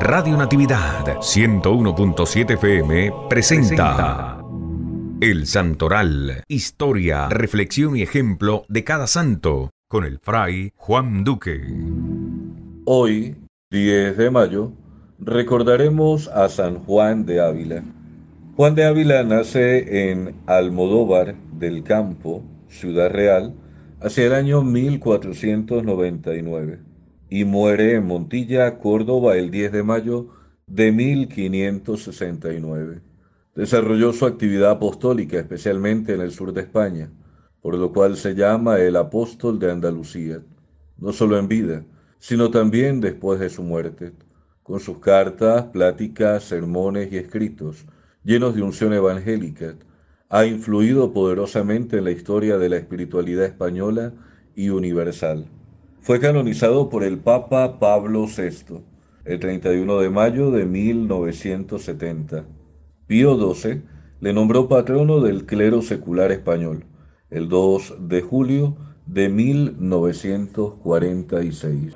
Radio Natividad 101.7 FM presenta El Santoral, historia, reflexión y ejemplo de cada santo con el fray Juan Duque. Hoy, 10 de mayo, recordaremos a San Juan de Ávila. Juan de Ávila nace en Almodóvar del Campo, Ciudad Real, hacia el año 1499 y muere en Montilla, Córdoba, el 10 de mayo de 1569. Desarrolló su actividad apostólica, especialmente en el sur de España, por lo cual se llama el apóstol de Andalucía, no solo en vida, sino también después de su muerte, con sus cartas, pláticas, sermones y escritos, llenos de unción evangélica, ha influido poderosamente en la historia de la espiritualidad española y universal. Fue canonizado por el Papa Pablo VI el 31 de mayo de 1970. Pío XII le nombró patrono del clero secular español el 2 de julio de 1946.